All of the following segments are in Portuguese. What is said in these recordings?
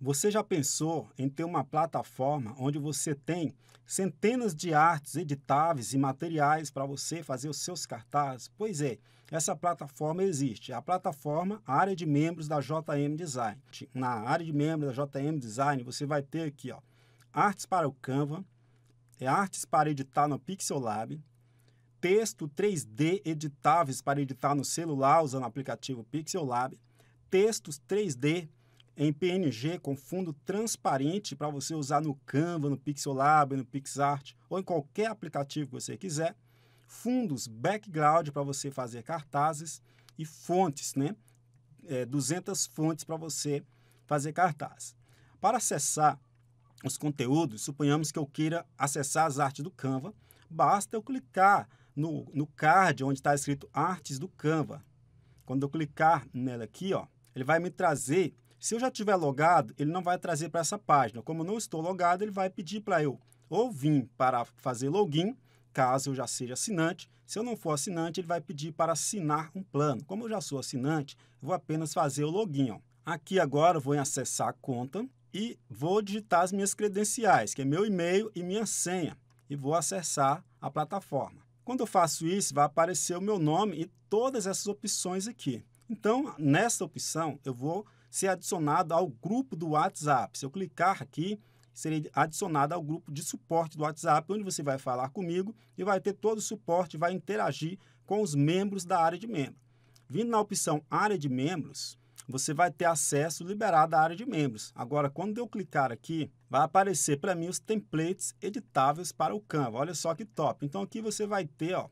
Você já pensou em ter uma plataforma onde você tem centenas de artes editáveis e materiais para você fazer os seus cartazes? Pois é, essa plataforma existe. É a plataforma, a área de membros da JM Design. Na área de membros da JM Design, você vai ter aqui, ó, artes para o Canva, é, artes para editar no Pixel Lab, texto 3D editáveis para editar no celular usando o aplicativo Pixel Lab, textos 3D em PNG com fundo transparente para você usar no Canva, no Pixelab, no PixArt ou em qualquer aplicativo que você quiser. Fundos background para você fazer cartazes e fontes, né? É, 200 fontes para você fazer cartaz. Para acessar os conteúdos, suponhamos que eu queira acessar as artes do Canva, basta eu clicar no, no card onde está escrito Artes do Canva. Quando eu clicar nela aqui, ó, ele vai me trazer se eu já tiver logado, ele não vai trazer para essa página. Como não estou logado, ele vai pedir para eu ou vir para fazer login, caso eu já seja assinante. Se eu não for assinante, ele vai pedir para assinar um plano. Como eu já sou assinante, vou apenas fazer o login. Ó. Aqui agora vou em acessar a conta e vou digitar as minhas credenciais, que é meu e-mail e minha senha, e vou acessar a plataforma. Quando eu faço isso, vai aparecer o meu nome e todas essas opções aqui. Então, nessa opção, eu vou ser adicionado ao grupo do WhatsApp. Se eu clicar aqui, serei adicionado ao grupo de suporte do WhatsApp, onde você vai falar comigo e vai ter todo o suporte, vai interagir com os membros da área de membro. Vindo na opção área de membros, você vai ter acesso liberado à área de membros. Agora, quando eu clicar aqui, vai aparecer para mim os templates editáveis para o Canva. Olha só que top. Então, aqui você vai ter ó,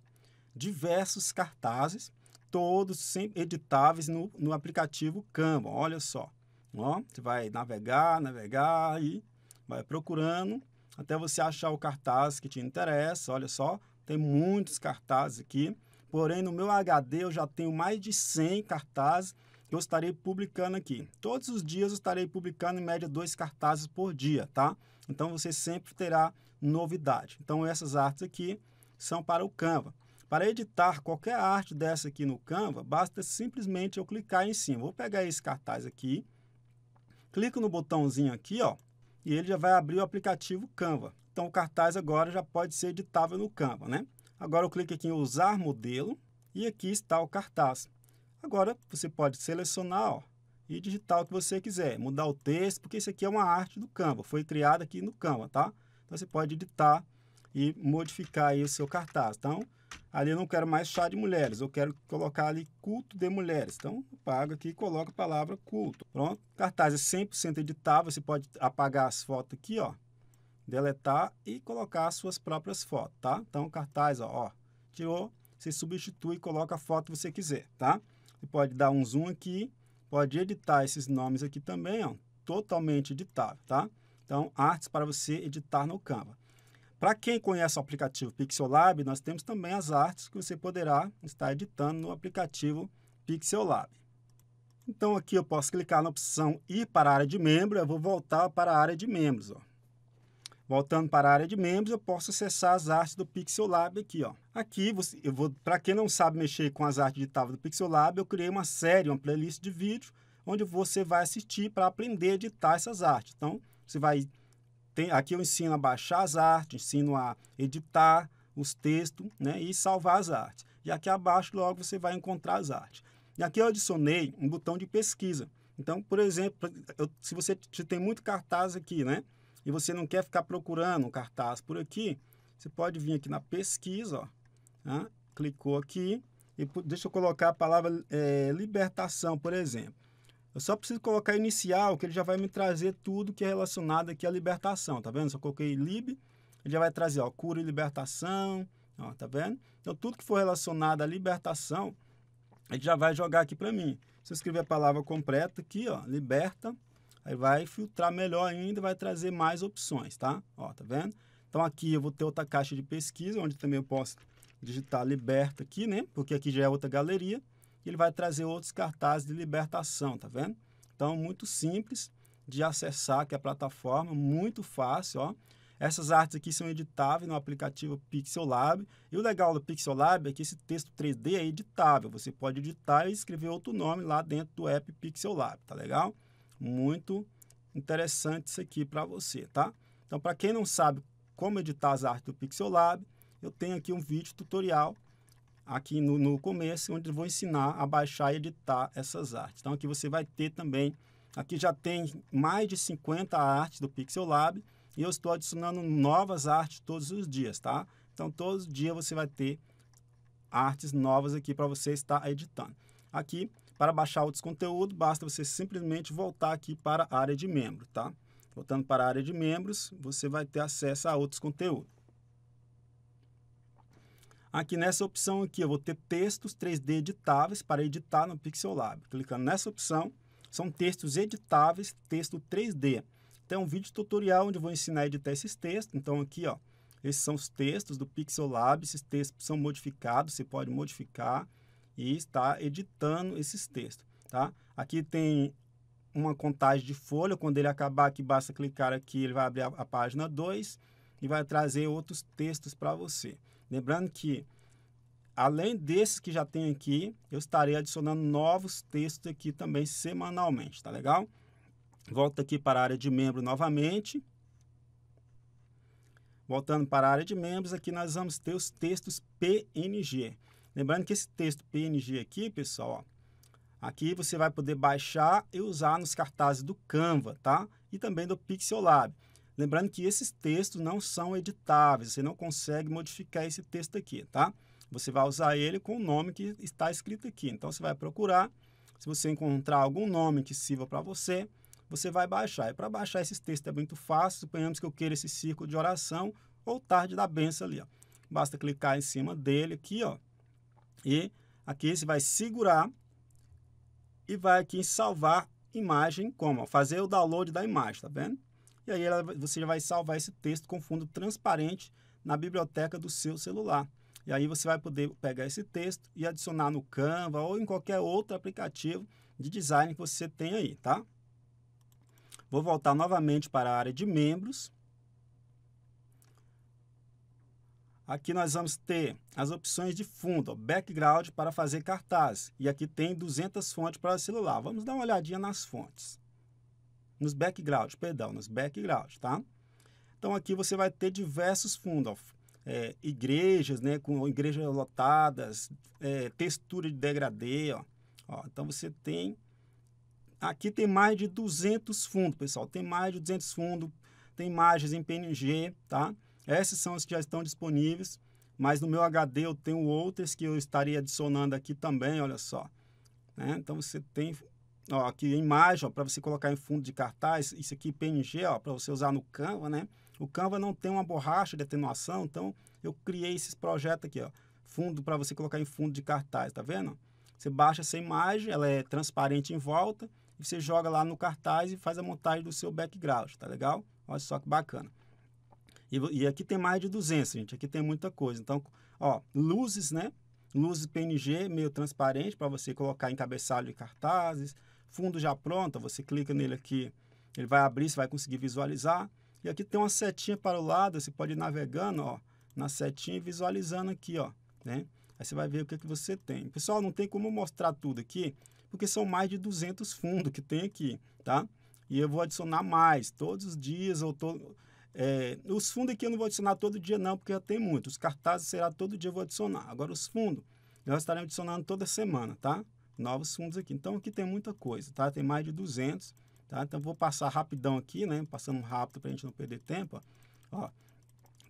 diversos cartazes todos sempre editáveis no, no aplicativo Canva. Olha só. Ó, você vai navegar, navegar e vai procurando até você achar o cartaz que te interessa. Olha só, tem muitos cartazes aqui. Porém, no meu HD eu já tenho mais de 100 cartazes que eu estarei publicando aqui. Todos os dias eu estarei publicando em média dois cartazes por dia, tá? Então você sempre terá novidade. Então essas artes aqui são para o Canva. Para editar qualquer arte dessa aqui no Canva, basta simplesmente eu clicar em cima. Vou pegar esse cartaz aqui, clico no botãozinho aqui, ó, e ele já vai abrir o aplicativo Canva. Então o cartaz agora já pode ser editável no Canva, né? Agora eu clico aqui em usar modelo e aqui está o cartaz. Agora você pode selecionar ó, e digitar o que você quiser, mudar o texto, porque isso aqui é uma arte do Canva, foi criada aqui no Canva, tá? Então você pode editar e modificar aí o seu cartaz. Então, Ali eu não quero mais chá de mulheres, eu quero colocar ali culto de mulheres. Então, apago aqui e coloco a palavra culto. Pronto. Cartaz é 100% editável, você pode apagar as fotos aqui, ó. Deletar e colocar as suas próprias fotos, tá? Então, cartaz, ó, ó tirou, você substitui e coloca a foto que você quiser, tá? Você pode dar um zoom aqui, pode editar esses nomes aqui também, ó, totalmente editável, tá? Então, artes para você editar no Canva. Para quem conhece o aplicativo Pixelab, nós temos também as artes que você poderá estar editando no aplicativo Pixelab. Então aqui eu posso clicar na opção ir para a área de membro, eu vou voltar para a área de membros. Ó. Voltando para a área de membros, eu posso acessar as artes do Pixelab aqui. Ó. Aqui, eu vou, para quem não sabe mexer com as artes digitais do Pixelab, eu criei uma série, uma playlist de vídeo, onde você vai assistir para aprender a editar essas artes. Então, você vai tem, aqui eu ensino a baixar as artes, ensino a editar os textos né, e salvar as artes. E aqui abaixo logo você vai encontrar as artes. E aqui eu adicionei um botão de pesquisa. Então, por exemplo, eu, se você tem muito cartaz aqui, né? E você não quer ficar procurando um cartaz por aqui, você pode vir aqui na pesquisa, ó, né? clicou aqui, e deixa eu colocar a palavra é, libertação, por exemplo. Eu só preciso colocar inicial, que ele já vai me trazer tudo que é relacionado aqui à libertação, tá vendo? Se eu coloquei lib, ele já vai trazer, ó, cura e libertação, ó, tá vendo? Então, tudo que for relacionado à libertação, ele já vai jogar aqui para mim. Se eu escrever a palavra completa aqui, ó, liberta, aí vai filtrar melhor ainda, vai trazer mais opções, tá? Ó, tá vendo? Então, aqui eu vou ter outra caixa de pesquisa, onde também eu posso digitar liberta aqui, né? Porque aqui já é outra galeria e ele vai trazer outros cartazes de libertação, tá vendo? Então, muito simples de acessar aqui a plataforma, muito fácil, ó. Essas artes aqui são editáveis no aplicativo Pixel Lab. E o legal do Pixel Lab é que esse texto 3D é editável. Você pode editar e escrever outro nome lá dentro do app Pixel Lab, tá legal? Muito interessante isso aqui para você, tá? Então, para quem não sabe como editar as artes do Pixel Lab, eu tenho aqui um vídeo tutorial aqui no, no começo, onde vou ensinar a baixar e editar essas artes. Então, aqui você vai ter também, aqui já tem mais de 50 artes do Pixel Lab e eu estou adicionando novas artes todos os dias, tá? Então, todos os dias você vai ter artes novas aqui para você estar editando. Aqui, para baixar outros conteúdos, basta você simplesmente voltar aqui para a área de membro, tá? Voltando para a área de membros, você vai ter acesso a outros conteúdos. Aqui nessa opção aqui, eu vou ter textos 3D editáveis para editar no Pixel Lab. Clicando nessa opção, são textos editáveis, texto 3D. Tem um vídeo tutorial onde eu vou ensinar a editar esses textos. Então aqui, ó, esses são os textos do Pixel Lab, esses textos são modificados, você pode modificar e está editando esses textos, tá? Aqui tem uma contagem de folha, quando ele acabar aqui, basta clicar aqui, ele vai abrir a, a página 2 e vai trazer outros textos para você. Lembrando que, além desses que já tem aqui, eu estarei adicionando novos textos aqui também semanalmente, tá legal? Volto aqui para a área de membro novamente. Voltando para a área de membros, aqui nós vamos ter os textos PNG. Lembrando que esse texto PNG aqui, pessoal, ó, aqui você vai poder baixar e usar nos cartazes do Canva, tá? E também do Pixelab. Lembrando que esses textos não são editáveis, você não consegue modificar esse texto aqui, tá? Você vai usar ele com o nome que está escrito aqui. Então você vai procurar, se você encontrar algum nome que sirva para você, você vai baixar. E para baixar esses textos é muito fácil, suponhamos que eu queira esse círculo de oração ou tarde da benção ali, ó. Basta clicar em cima dele aqui, ó. E aqui você vai segurar e vai aqui em salvar imagem como, fazer o download da imagem, tá vendo? E aí ela, você já vai salvar esse texto com fundo transparente na biblioteca do seu celular. E aí você vai poder pegar esse texto e adicionar no Canva ou em qualquer outro aplicativo de design que você tem aí, tá? Vou voltar novamente para a área de membros. Aqui nós vamos ter as opções de fundo, ó, background para fazer cartaz. E aqui tem 200 fontes para celular. Vamos dar uma olhadinha nas fontes nos backgrounds, perdão, nos backgrounds, tá? Então aqui você vai ter diversos fundos, é, igrejas, né, com igrejas lotadas, é, textura de degradê, ó. ó. Então você tem aqui tem mais de 200 fundos, pessoal, tem mais de 200 fundos, tem imagens em PNG, tá? Essas são as que já estão disponíveis, mas no meu HD eu tenho outras que eu estaria adicionando aqui também, olha só. Né? Então você tem Ó, aqui a imagem, para você colocar em fundo de cartaz, isso aqui PNG, para você usar no Canva, né? O Canva não tem uma borracha de atenuação, então eu criei esses projetos aqui, ó. Fundo para você colocar em fundo de cartaz, tá vendo? Você baixa essa imagem, ela é transparente em volta, e você joga lá no cartaz e faz a montagem do seu background, tá legal? Olha só que bacana. E, e aqui tem mais de 200, gente, aqui tem muita coisa. Então, ó, luzes, né? Luzes PNG meio transparente para você colocar em cabeçalho de cartazes, fundo já pronta, você clica nele aqui, ele vai abrir, você vai conseguir visualizar. E aqui tem uma setinha para o lado, você pode ir navegando, ó, na setinha e visualizando aqui, ó, né? Aí você vai ver o que, é que você tem. Pessoal, não tem como mostrar tudo aqui, porque são mais de 200 fundos que tem aqui, tá? E eu vou adicionar mais, todos os dias, ou todo... É, os fundos aqui eu não vou adicionar todo dia não, porque já tem muitos. Os cartazes será todo dia eu vou adicionar. Agora os fundos, nós estaremos adicionando toda semana, tá? novos fundos aqui. Então, aqui tem muita coisa, tá? Tem mais de 200, tá? Então, vou passar rapidão aqui, né? Passando rápido para a gente não perder tempo, ó. ó.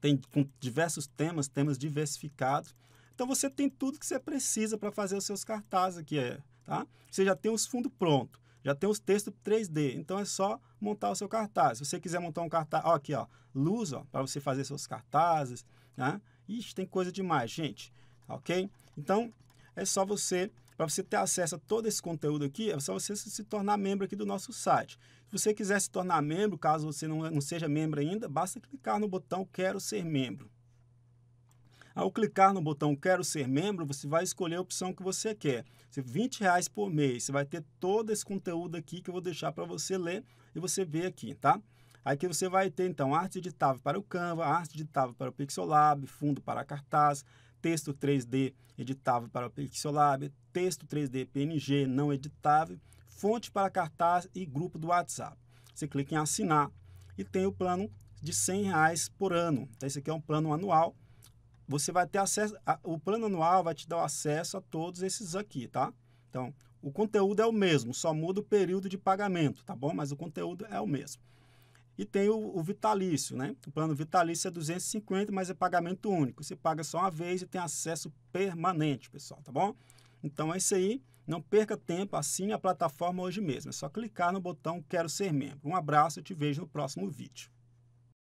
Tem com diversos temas, temas diversificados. Então, você tem tudo que você precisa para fazer os seus cartazes aqui, é, tá? Você já tem os fundos prontos, já tem os textos 3D. Então, é só montar o seu cartaz. Se você quiser montar um cartaz, ó, aqui, ó, luz, ó, para você fazer seus cartazes, né? Ixi, tem coisa demais, gente, ok? Então, é só você para você ter acesso a todo esse conteúdo aqui, é só você se tornar membro aqui do nosso site. Se você quiser se tornar membro, caso você não, não seja membro ainda, basta clicar no botão Quero Ser Membro. Ao clicar no botão Quero Ser Membro, você vai escolher a opção que você quer. Se R$20 por mês, você vai ter todo esse conteúdo aqui que eu vou deixar para você ler e você ver aqui, tá? Aqui você vai ter, então, arte editável para o Canva, arte editável para o Pixolab, fundo para cartaz, texto 3D editável para Pixelab, texto 3D PNG não editável, fonte para cartaz e grupo do WhatsApp. Você clica em assinar e tem o plano de R$ por ano. Então, esse aqui é um plano anual. Você vai ter acesso, a, o plano anual vai te dar acesso a todos esses aqui, tá? Então, o conteúdo é o mesmo, só muda o período de pagamento, tá bom? Mas o conteúdo é o mesmo. E tem o, o, vitalício, né? O plano vitalício é 250, mas é pagamento único. Você paga só uma vez e tem acesso permanente, pessoal, tá bom? Então é isso aí. Não perca tempo, assine a plataforma hoje mesmo. É só clicar no botão Quero Ser Membro. Um abraço e te vejo no próximo vídeo.